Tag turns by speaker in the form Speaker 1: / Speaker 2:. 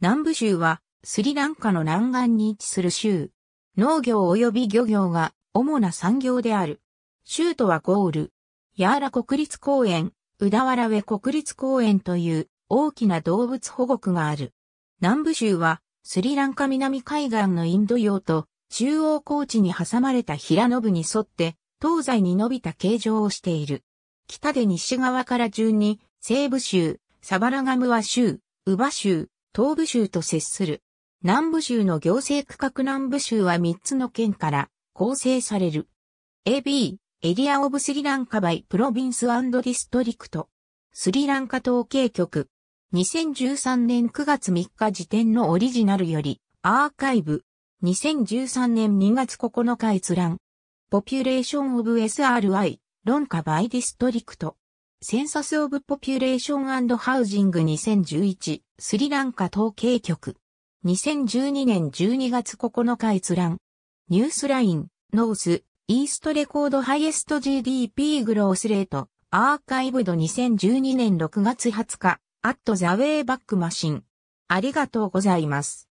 Speaker 1: 南部州
Speaker 2: はスリランカの南岸に位置する州。農業及び漁業が主な産業である。州都はゴール。ヤーラ国立公園、ウダワラウェ国立公園という大きな動物保護区がある。南部州はスリランカ南海岸のインド洋と中央高地に挟まれた平野部に沿って東西に伸びた形状をしている。北で西側から順に西部州、サバラガムワ州、ウバ州、東部州と接する。南部州の行政区画南部州は3つの県から構成される。AB、エリアオブスリランカバイプロビンスディストリクト。スリランカ統計局。2013年9月3日時点のオリジナルより、アーカイブ。2013年2月9日閲覧。ポピュレーションオブ SRI、論カバイディストリクト。センサスオブポピュレーションハウジング2011。スリランカ統計局。2012年12月9日閲覧。ニュースライン、ノース、イーストレコードハイエスト GDP グロースレート、アーカイブド2012年6月20日、アットザウェイバックマシン。ありがとうござい
Speaker 1: ます。